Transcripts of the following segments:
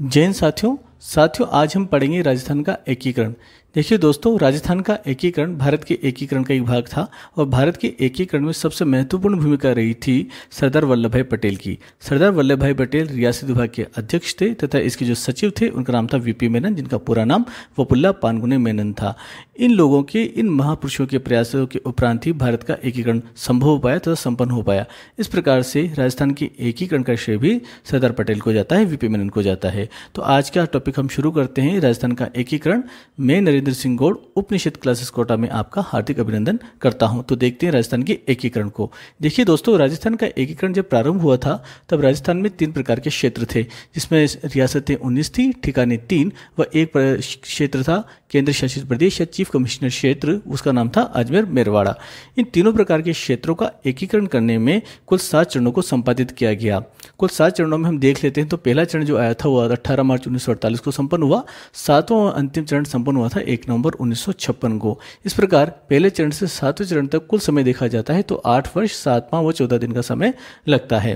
जैन साथियों साथियों आज हम पढ़ेंगे राजस्थान का एकीकरण देखिए दोस्तों राजस्थान का एकीकरण भारत के एकीकरण का एक भाग था और भारत के एकीकरण में सबसे महत्वपूर्ण भूमिका रही थी सरदार वल्लभ भाई पटेल की सरदार वल्लभ भाई पटेल रियासी विभाग के अध्यक्ष थे तथा इसके जो सचिव थे उनका नाम था वीपी मेनन जिनका पूरा नाम वपुल्ला पानगुने मेनन था इन लोगों के इन महापुरुषों के प्रयासों के उपरांत ही भारत का एकीकरण संभव हो पाया तथा संपन्न हो पाया इस प्रकार से राजस्थान के एकीकरण का श्रेय भी सरदार पटेल को जाता है वीपी मेनन को जाता है तो आज का टॉपिक टॉपिक हम शुरू करते हैं राजस्थान का एकीकरण मैं नरेंद्र सिंह गौड़ उपनिषद क्लासेस कोटा में आपका हार्दिक अभिनंदन करता हूं तो देखते हैं राजस्थान के एकीकरण को देखिए दोस्तों राजस्थान का एकीकरण जब प्रारंभ हुआ था तब राजस्थान में तीन प्रकार के क्षेत्र थे जिसमें रियासतें उन्नीस थी ठिकाने तीन व एक क्षेत्र था केंद्र शासित प्रदेश या चीफ कमिश्नर क्षेत्र उसका नाम था अजमेर मेरवाड़ा इन तीनों प्रकार के क्षेत्रों का एकीकरण करने में कुल सात चरणों को संपादित किया गया कुल सात चरणों में हम देख लेते हैं तो पहला चरण जो आया था वो 18 मार्च उन्नीस इसको संपन्न हुआ सातवां अंतिम चरण संपन्न हुआ था एक नवंबर उन्नीस को इस प्रकार पहले चरण से सातवें चरण तक कुल समय देखा जाता है तो आठ वर्ष सातवां व चौदह दिन का समय लगता है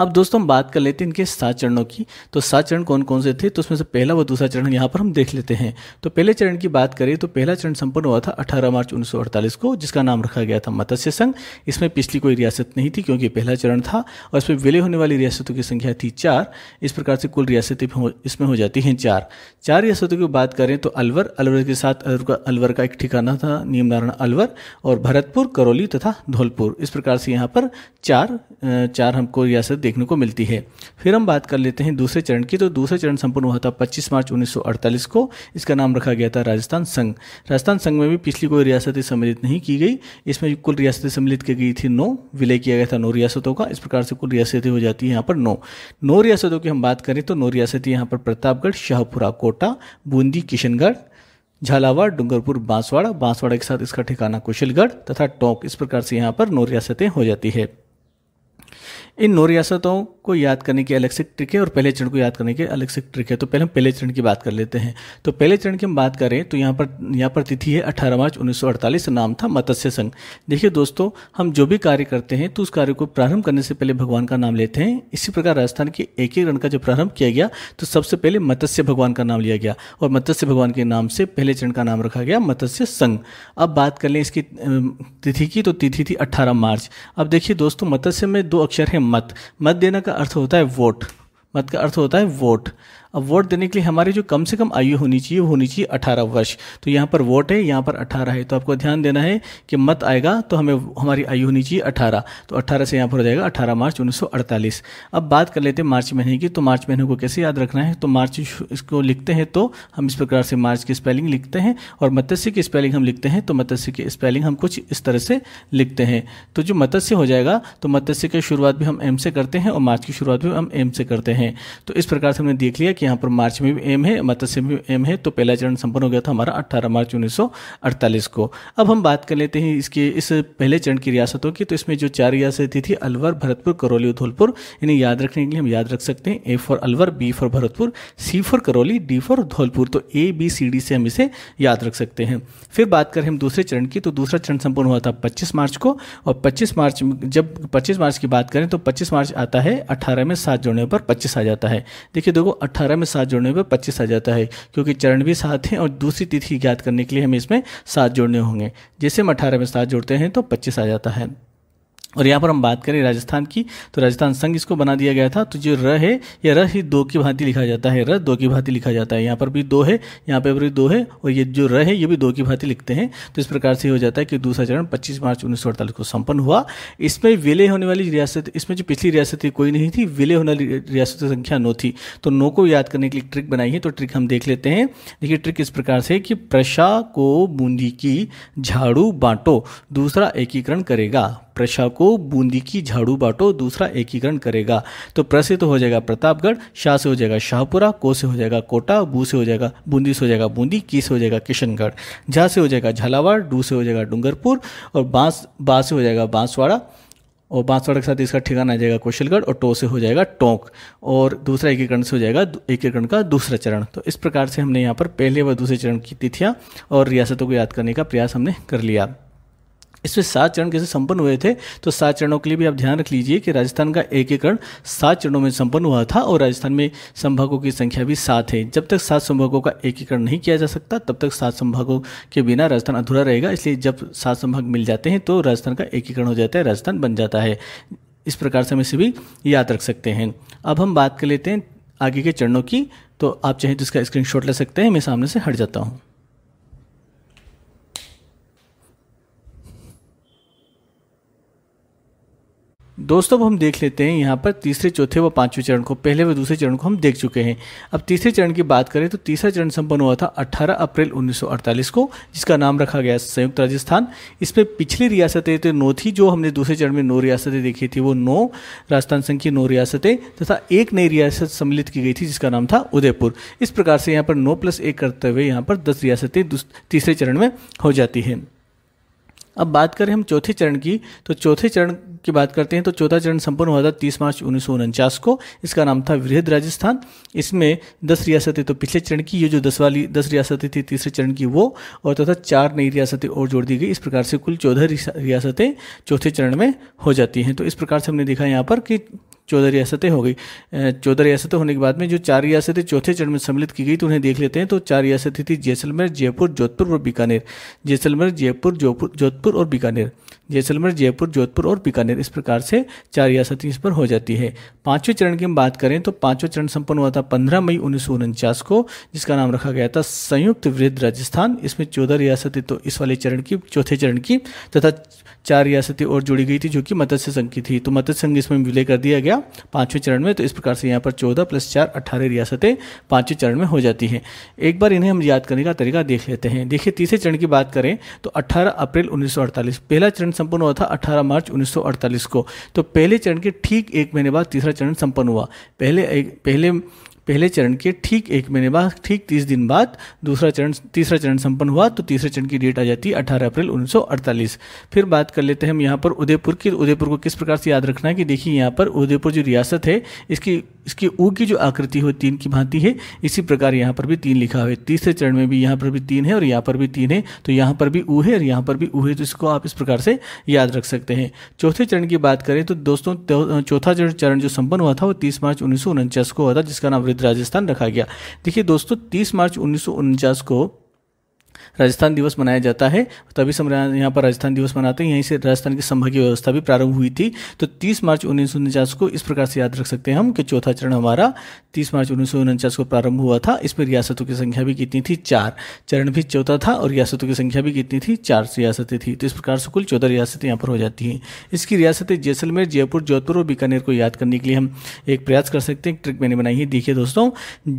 अब दोस्तों हम बात कर लेते हैं इनके सात चरणों की तो सात चरण कौन कौन से थे तो उसमें से पहला व दूसरा चरण यहाँ पर हम देख लेते हैं तो पहले चरण की बात करें तो पहला चरण संपन्न हुआ था अठारह मार्च उन्नीस को जिसका नाम रखा गया था मत्स्य संघ इसमें पिछली कोई रियासत नहीं थी क्योंकि पहला चरण था और इसमें विलय होने वाली रियासतों की संख्या थी चार इस प्रकार से कुल रियासतें इसमें हो जाती हैं चार चार रियासतों की बात करें तो अलवर अलवर के साथ अलवर का एक ठिकाना था नियम नारायण अलवर और भरतपुर करौली तथा धौलपुर इस प्रकार से यहाँ पर चार चार हमको रियासत देखने को मिलती है फिर हम बात कर लेते हैं दूसरे चरण की तो दूसरा चरण संपन्न हुआ था पच्चीस मार्च 1948 को इसका नाम रखा गया था राजस्थान संघ राजस्थान संघ में भी पिछली कोई रियासतें सम्मिलित नहीं की गई इसमें कुल रियासतें सम्मिलित की गई थी नौ विलय किया गया था नौ रियासतों का इस प्रकार से कुल रियासतें हो जाती है यहाँ पर नौ नौ रियासतों की हम बात करें तो नौ रियासतें यहाँ पर प्रतापगढ़ शाहपुरा कोटा बूंदी किशनगढ़ झालावाड़ डूंगरपुर बांसवाड़ा बांसवाड़ा के साथ इसका ठिकाना कुशलगढ़ तथा टोंक इस प्रकार से यहाँ पर नौ रियासतें हो जाती है इन नौ रियासतों को याद करने की अलग से ट्रिक है और पहले चरण को याद करने की अलग से ट्रिक है तो पहले हम पहले चरण की बात कर लेते हैं तो पहले चरण की हम बात करें तो यहाँ पर यहाँ पर तिथि है अठारह मार्च 1948 नाम था मत्स्य संघ देखिए दोस्तों हम जो भी कार्य करते हैं तो उस कार्य को प्रारंभ करने से पहले भगवान का नाम लेते हैं इसी प्रकार राजस्थान के एकीकरण का जब प्रारंभ किया गया तो सबसे पहले मत्स्य भगवान का नाम लिया गया और मत्स्य भगवान के नाम से पहले चरण का नाम रखा गया मत्स्य संघ अब बात कर लें इसकी तिथि की तो तिथि थी अट्ठारह मार्च अब देखिए दोस्तों मत्स्य में दो अक्षर फीचर है मत मत देना का अर्थ होता है वोट मत का अर्थ होता है वोट अब वोट देने के लिए हमारी जो कम से कम आयु होनी चाहिए वो होनी चाहिए अठारह वर्ष तो यहाँ पर वोट है यहाँ पर अठारह है तो आपको ध्यान देना है कि मत आएगा तो हमें हमारी आयु होनी चाहिए अठारह तो अठारह से यहाँ पर हो जाएगा अठारह मार्च उन्नीस अब बात कर लेते हैं मार्च महीने की तो मार्च महीने को कैसे याद रखना है तो मार्च इसको लिखते हैं तो हम इस प्रकार से मार्च की स्पेलिंग लिखते हैं और मत्स्य की स्पेलिंग हम लिखते हैं तो मत्स्य की स्पेलिंग हम कुछ इस तरह से लिखते हैं तो जो मत्स्य हो जाएगा तो मत्स्य की शुरुआत भी हम एम से करते हैं और मार्च की शुरुआत भी हम एम से करते हैं तो इस प्रकार से हमने देख लिया कि यहाँ पर मार्च में भी एम है मत्स्य में एम है तो पहला चरण संपन्न हो गया था हमारा अट्ठारह मार्च उन्नीस को अब हम बात कर लेते हैं इसके इस पहले चरण की रियासतों की तो इसमें जो चार रियासतें थी थी अलवर भरतपुर करौली और धौलपुर इन्हें याद रखने के लिए हम याद रख सकते हैं A for Alwar B for Bharatpur C for Karauli D for Dholpur तो ए बी सी डी से हम इसे याद रख सकते हैं फिर बात करें हम दूसरे चरण की तो दूसरा चरण संपूर्ण हुआ था पच्चीस मार्च को और पच्चीस मार्च जब पच्चीस मार्च की बात करें तो पच्चीस मार्च आता है अठारह में सात जोड़ने पर पच्चीस आ जाता है देखिए देखो अठारह ग्यारह में सात जोड़ने पर पच्चीस आ जाता है क्योंकि चरण भी सात हैं और दूसरी तिथि ज्ञात करने के लिए हमें इसमें सात जोड़ने होंगे जैसे हम अठारह में सात जोड़ते हैं तो पच्चीस आ जाता है और यहाँ पर हम बात करें राजस्थान की तो राजस्थान संघ इसको बना दिया गया था तो जो र है ये र ही दो की भांति लिखा जाता है र दो की भांति लिखा जाता है यहाँ पर भी दो है यहाँ पर भी दो है और ये जो र है ये भी दो की भांति लिखते हैं तो इस प्रकार से हो जाता है कि दूसरा चरण 25 मार्च उन्नीस को संपन्न हुआ इसमें विलय होने वाली रियासत इसमें जो पिछली रियासत थी कोई नहीं थी विलय होने वाली रियासत संख्या नौ थी तो नौ को याद करने के लिए ट्रिक बनाई है तो ट्रिक हम देख लेते हैं देखिए ट्रिक इस प्रकार से कि प्रशा को बूंदी की झाड़ू बांटो दूसरा एकीकरण करेगा प्रशा को बूंदी की झाड़ू बाटो दूसरा एकीकरण करेगा तो प्र से तो हो जाएगा प्रतापगढ़ शाह से हो जाएगा शाहपुरा को से हो जाएगा कोटा बू से हो जाएगा बूंदी से हो जाएगा बूंदी की से हो जाएगा किशनगढ़ झा से हो जाएगा झालावाड़ डू से हो जाएगा डूंगरपुर और बांस बा से हो जाएगा बांसवाड़ा और बांसवाड़ा के साथ इसका ठिकाना आ जाएगा कौशलगढ़ और टो से हो जाएगा टोंक और दूसरा एकीकरण से हो जाएगा एकीकरण का दूसरा चरण तो इस प्रकार से हमने यहाँ पर पहले व दूसरे चरण की तिथियाँ और रियासतों को याद करने का प्रयास हमने कर लिया इसमें सात चरण कैसे संपन्न हुए थे तो सात चरणों के लिए भी आप ध्यान रख लीजिए कि राजस्थान का एकीकरण सात चरणों में संपन्न हुआ था और राजस्थान में संभागों की संख्या भी सात है जब तक सात संभागों का एकीकरण नहीं किया जा सकता तब तक सात संभागों के बिना राजस्थान अधूरा रहेगा इसलिए जब सात संभाग मिल जाते हैं तो राजस्थान का एकीकरण हो जाता है राजस्थान बन जाता है इस प्रकार से हम इसे भी याद रख सकते हैं अब हम बात कर लेते हैं आगे के चरणों की तो आप चाहें तो इसका स्क्रीनशॉट ले सकते हैं मैं सामने से हट जाता हूँ दोस्तों अब हम देख लेते हैं यहाँ पर तीसरे चौथे व पांचवें चरण को पहले व दूसरे चरण को हम देख चुके हैं अब तीसरे चरण की बात करें तो तीसरा चरण संपन्न हुआ था 18 अप्रैल 1948 को जिसका नाम रखा गया संयुक्त राजस्थान इसमें पिछली रियासतें तो नौ थी जो हमने दूसरे चरण में नौ रियासतें देखी थी वो नौ राजस्थान संघ की नौ रियासतें तथा एक नई रियासत सम्मिलित की गई थी जिसका नाम था उदयपुर इस प्रकार से यहाँ पर नौ प्लस एक करते हुए यहाँ पर दस रियासतें तीसरे चरण में हो जाती हैं अब बात करें हम चौथे चरण की तो चौथे चरण की बात करते हैं तो चौथा चरण संपन्न हुआ था तीस मार्च उन्नीस को इसका नाम था वृहद राजस्थान इसमें दस रियासतें तो पिछले चरण की ये जो दस वाली दस रियासतें थी तीसरे चरण की वो और तथा चार नई रियासतें और जोड़ दी गई इस प्रकार से कुल चौदह रियासतें चौथे चरण में हो जाती हैं तो इस प्रकार से हमने देखा यहाँ पर कि चौदह रियासतें हो गई चौदह रियासतें होने के बाद में जो चार रियासतें चौथे चरण में सम्मिलित की गई तो उन्हें देख लेते हैं तो चार रियासतें थी जैसलमेर जयपुर जोधपुर और बीकानेर जैसलमेर जयपुर जोधपुर जोधपुर और बीकानेर जैसलमेर जयपुर जोधपुर और बीकानेर इस प्रकार से चार रियासतें इस पर हो जाती है पाँचवें चरण की हम बात करें तो पांचवें चरण संपन्न हुआ था पंद्रह मई उन्नीस को जिसका नाम रखा गया था संयुक्त वृद्ध राजस्थान इसमें चौदह रियासतें तो इस वाले चरण की चौथे चरण की तथा चार रियासतें और जुड़ी गई थी जो कि मत्स्य संघ की थी तो मत्स्य संघ इसमें विलय कर दिया गया गया पांचवें चरण में तो इस प्रकार से यहाँ पर चौदह प्लस चार अट्ठारह रियासतें पांचवें चरण में हो जाती हैं एक बार इन्हें हम याद करने का तरीका देख लेते हैं देखिए तीसरे चरण की बात करें तो अट्ठारह अप्रैल उन्नीस पहला चरण संपन्न हुआ था 18 मार्च उन्नीस को तो पहले चरण के ठीक एक महीने बाद तीसरा चरण संपन्न हुआ पहले पहले पहले चरण के ठीक एक महीने बाद ठीक तीस दिन बाद दूसरा चरण तीसरा चरण संपन्न हुआ तो तीसरे चरण की डेट आ जाती है अठारह अप्रैल 1948 फिर बात कर लेते हैं हम यहाँ पर उदयपुर की उदयपुर को किस प्रकार से याद रखना है कि देखिए यहाँ पर उदयपुर जो रियासत है इसकी इसकी ऊ की जो आकृति हो तीन की भांति है इसी प्रकार यहाँ पर भी तीन लिखा हुआ है तीसरे चरण में भी यहाँ पर भी तीन है और यहाँ पर भी तीन है तो यहाँ पर भी ऊ है और यहाँ पर भी ऊ है तो इसको आप इस प्रकार से याद रख सकते हैं चौथे चरण की बात करें तो दोस्तों चौथा चरण जो संपन्न हुआ था वो तीस मार्च उन्नीस को हुआ था जिसका नाम विद राजस्थान रखा गया देखिए दोस्तों 30 मार्च उन्नीस को राजस्थान दिवस मनाया जाता है तभी समय यहाँ पर राजस्थान दिवस मनाते हैं यहीं से राजस्थान की संभागीय व्यवस्था भी प्रारंभ हुई थी तो 30 मार्च उन्नीस को इस प्रकार से याद रख सकते हैं हम कि चौथा चरण हमारा 30 मार्च उन्नीस को प्रारंभ हुआ था इसमें रियासतों की संख्या भी कितनी थी चार चरण भी चौथा था और रियासतों की संख्या भी कितनी थी चार रियासतें थी तो इस प्रकार से कुल चौदह रियासतें यहाँ पर हो जाती हैं इसकी रियासतें जैसलमेर जयपुर जोधपुर और बीकानेर को याद करने के लिए हम एक प्रयास कर सकते हैं ट्रिक मैंने बनाई है देखिए दोस्तों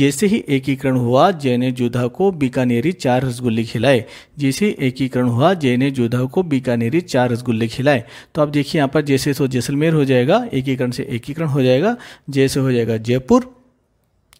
जैसे ही एकीकरण हुआ जैन योद्धा जोधा को बीकानेरी चार रसगुल्ले रसगुल्ले खिलाए जैसे एकीकरण हुआ जय ने जोधा को बीकानेरी चार रसगुल्ले खिलाए तो आप देखिए यहाँ पर जैसे सो जैसलमेर हो जाएगा एकीकरण से एकीकरण हो जाएगा जैसे हो जाएगा जयपुर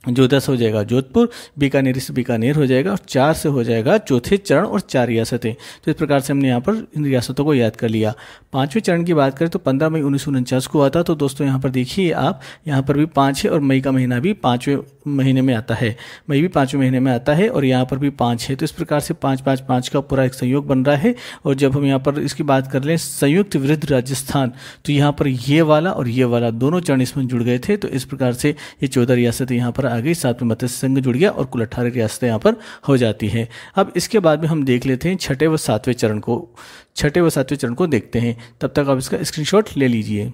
जो दस हो जाएगा जोधपुर बीकानेर से बीकानेर हो जाएगा और चार से हो जाएगा चौथे चरण और चार रियासतें तो इस प्रकार से हमने यहाँ पर इन रियासतों को याद कर लिया पाँचवें चरण की बात करें तो पंद्रह मई उन्नीस को आता तो दोस्तों यहाँ पर देखिए आप यहाँ पर भी पाँच है और मई का महीना भी पाँचवें महीने में आता है मई भी पाँचवें महीने में आता है और यहाँ पर भी पाँच है तो इस प्रकार से पाँच पाँच पाँच का पूरा एक संयोग बन रहा है और जब हम यहाँ पर इसकी बात कर लें संयुक्त वृद्ध राजस्थान तो यहाँ पर ये वाला और ये वाला दोनों चरण इसमें जुड़ गए थे तो इस प्रकार से ये चौदह रियासतें यहाँ पर आ गई साथ में मत्स्य संघ जुड़ गया और कुल अट्ठारह रियासतें यहाँ पर हो जाती हैं अब इसके बाद में हम देख लेते हैं छठे व सातवें चरण को छठे व सातवें चरण को देखते हैं तब तक आप इसका स्क्रीनशॉट ले लीजिए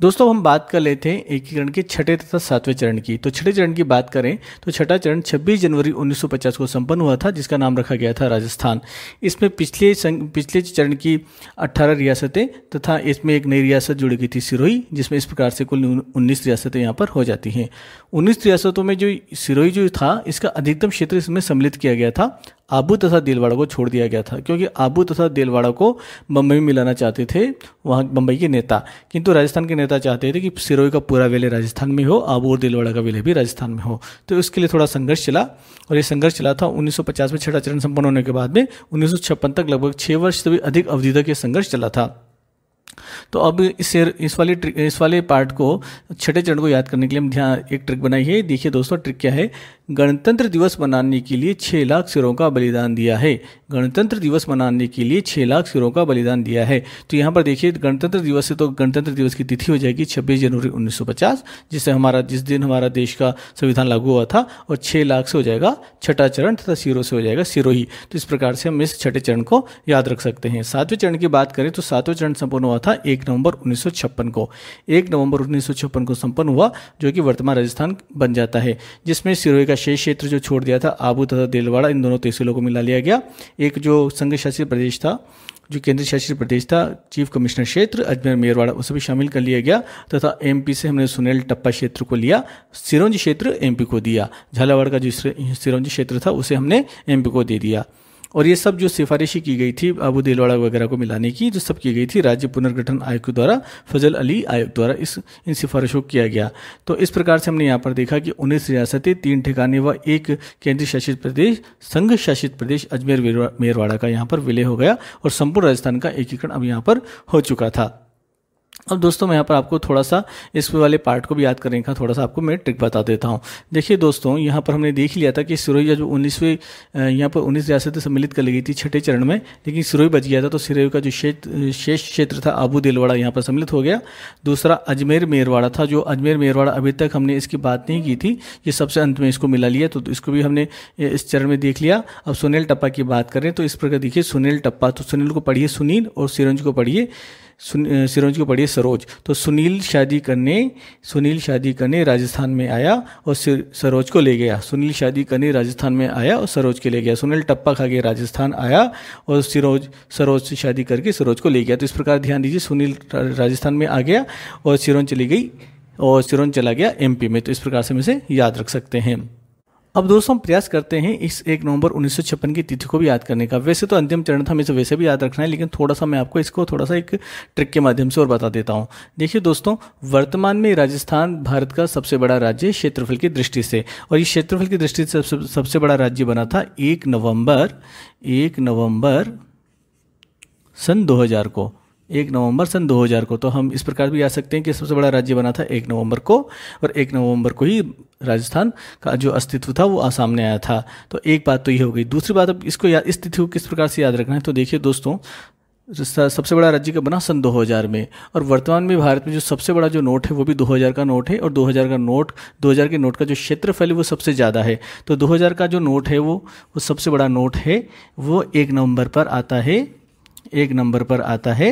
दोस्तों हम बात कर लेते हैं एकीकरण के छठे तथा सातवें चरण की तो छठे चरण की बात करें तो छठा चरण 26 जनवरी 1950 को संपन्न हुआ था जिसका नाम रखा गया था राजस्थान इसमें पिछले पिछले चरण की 18 रियासतें तथा इसमें एक नई रियासत जुड़ी गई थी सिरोही जिसमें इस प्रकार से कुल 19 रियासतें यहाँ पर हो जाती हैं उन्नीस रियासतों में जो सिरोही जो था इसका अधिकतम क्षेत्र इसमें सम्मिलित किया गया था आबू तथा दिलवाड़ा को छोड़ दिया गया था क्योंकि आबू तथा दिलवाड़ा को बम्बई में मिलाना चाहते थे वहाँ बम्बई के नेता किंतु राजस्थान के नेता चाहते थे कि सिरोही का पूरा विलय राजस्थान में हो आबू और दिलवाड़ा का विलय भी राजस्थान में हो तो इसके लिए थोड़ा संघर्ष चला और ये संघर्ष चला था उन्नीस में छठा चरण संपन्न होने के बाद में उन्नीस तक लगभग छः वर्ष से भी अधिक अवधि तक ये संघर्ष चला था तो अब इस इस वाले इस वाले पार्ट को छठे चरण को याद करने के लिए हम ध्यान एक ट्रिक बनाई है देखिए दोस्तों ट्रिक क्या है गणतंत्र दिवस मनाने के लिए छः लाख सिरों का बलिदान दिया है गणतंत्र दिवस मनाने के लिए छः लाख सिरों का बलिदान दिया है तो यहाँ पर देखिए गणतंत्र दिवस से तो गणतंत्र दिवस की तिथि हो जाएगी छब्बीस जनवरी उन्नीस जिससे हमारा जिस दिन हमारा देश का संविधान लागू हुआ था और छः लाख से हो जाएगा छठा चरण तथा सिरों से हो जाएगा सिरोही तो इस प्रकार से हम इस छठे चरण को याद रख सकते हैं सातवें चरण की बात करें तो सातवें चरण संपूर्ण हुआ था एक नवंबर उन्नीस को एक नवंबर उन्नीस को संपन्न हुआ जो कि वर्तमान राजस्थान बन जाता है जिसमें सिरोही का शेष क्षेत्र जो छोड़ दिया था आबू तथा दिलवाड़ा इन दोनों तहसीलों को मिला लिया गया एक जो संघ शासित प्रदेश था जो केंद्र शासित प्रदेश था चीफ कमिश्नर क्षेत्र अजमेर मेरवाड़ा उसे भी शामिल कर लिया गया तथा एमपी से हमने सुनील टप्पा क्षेत्र को लिया सिरोंज क्षेत्र एमपी को दिया झालावाड़ का जो सिरोंज क्षेत्र था उसे हमने एमपी को दे दिया और ये सब जो सिफारिशें की गई थी अबू दिलवाड़ा वगैरह को मिलाने की जो सब की गई थी राज्य पुनर्गठन आयोग के द्वारा फजल अली आयोग द्वारा इस इन सिफारिशों को किया गया तो इस प्रकार से हमने यहाँ पर देखा कि उन्नीस रियासतें तीन ठिकाने व एक केंद्र शासित प्रदेश संघ शासित प्रदेश अजमेर मेरवाड़ा का यहाँ पर विलय हो गया और संपूर्ण राजस्थान का एकीकरण अब यहाँ पर हो चुका था अब दोस्तों मैं यहाँ पर आपको थोड़ा सा इस वाले पार्ट को भी याद करने का थोड़ा सा आपको मैं ट्रिक बता देता हूँ देखिए दोस्तों यहाँ पर हमने देख लिया था कि सिरोही जो उन्नीसवें यहाँ पर उन्नीस रियासतें सम्मिलित कर ली गई थी छठे चरण में लेकिन सिरोही बच गया था तो सिरोही का जो क्षेत्र शेष क्षेत्र था आबू दिलवाड़ा यहाँ पर सम्मिलित हो गया दूसरा अजमेर मेरवाड़ा था जो अजमेर मेरवाड़ा अभी तक हमने इसकी बात नहीं की थी ये सबसे अंत में इसको मिला लिया तो इसको भी हमने इस चरण में देख लिया अब सुनील टप्पा की बात करें तो इस प्रकार देखिए सुनील टप्पा तो सुनील को पढ़िए सुनील और सिरंज को पढ़िए सिरोज को पढ़िए सरोज तो सुनील शादी करने सुनील शादी करने राजस्थान में आया और सरोज को ले गया सुनील शादी करने राजस्थान में आया और सरोज के ले गया सुनील टप्पा खा के राजस्थान आया और सिरोज सरोज से शादी करके सरोज को ले गया तो इस प्रकार ध्यान दीजिए सुनील राजस्थान में आ गया और सिरोज चली गई और सिरोज चला गया एमपी में तो इस प्रकार से हम इसे याद रख सकते हैं अब दोस्तों हम प्रयास करते हैं इस एक नवंबर उन्नीस की तिथि को भी याद करने का वैसे तो अंतिम चरण था हमें इसे वैसे भी याद रखना है लेकिन थोड़ा सा मैं आपको इसको थोड़ा सा एक ट्रिक के माध्यम से और बता देता हूँ देखिए दोस्तों वर्तमान में राजस्थान भारत का सबसे बड़ा राज्य क्षेत्रफल की दृष्टि से और ये क्षेत्रफल की दृष्टि से सबसे बड़ा राज्य बना था एक नवम्बर एक नवम्बर सन दो को एक नवंबर सन 2000 को तो हम इस प्रकार भी आ सकते हैं कि सबसे बड़ा राज्य बना था एक नवंबर को और एक नवंबर को ही राजस्थान का जो अस्तित्व था वो सामने आया था तो एक बात तो ये हो गई दूसरी बात अब इसको याद इस तिथि को किस प्रकार से याद रखना है तो देखिए दोस्तों सबसे बड़ा राज्य का बना सन 2000 में और वर्तमान में भारत में जो सबसे बड़ा जो नोट है वो भी 2000 का नोट है और 2000 का नोट 2000 के नोट का जो क्षेत्रफल है वो सबसे ज़्यादा है तो 2000 का जो नोट है वो वो सबसे बड़ा नोट है वो एक नवंबर पर आता है एक नंबर पर आता है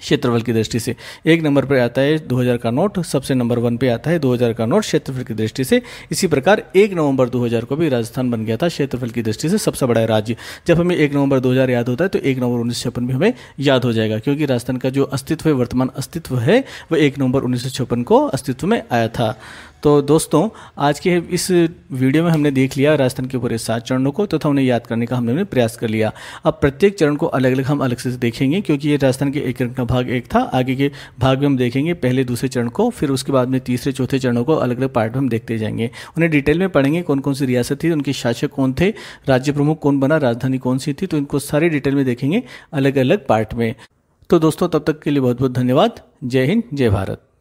क्षेत्रफल की दृष्टि से एक नंबर पर आता है 2000 का नोट सबसे नंबर वन पे आता है 2000 का नोट क्षेत्रफल की दृष्टि से इसी प्रकार एक नवंबर 2000 को भी राजस्थान बन गया था क्षेत्रफल की दृष्टि से सबसे बड़ा राज्य जब हमें एक नवंबर 2000 याद होता है तो एक नवंबर उन्नीस भी हमें याद हो जाएगा क्योंकि राजस्थान का जो अस्तित्व है वर्तमान अस्तित्व है वह एक नवंबर उन्नीस को अस्तित्व में आया था तो दोस्तों आज के इस वीडियो में हमने देख लिया राजस्थान के पूरे सात चरणों को तथा तो उन्हें याद करने का हमने प्रयास कर लिया अब प्रत्येक चरण को अलग अलग हम अलग से देखेंगे क्योंकि ये राजस्थान के एक रंग का भाग एक था आगे के भाग में हम देखेंगे पहले दूसरे चरण को फिर उसके बाद में तीसरे चौथे चरणों को अलग अलग पार्ट में हम देखते जाएंगे उन्हें डिटेल में पढ़ेंगे कौन कौन सी रियासत थी उनके शासक कौन थे राज्य प्रमुख कौन बना राजधानी कौन सी थी तो इनको सारे डिटेल में देखेंगे अलग अलग पार्ट में तो दोस्तों तब तक के लिए बहुत बहुत धन्यवाद जय हिंद जय भारत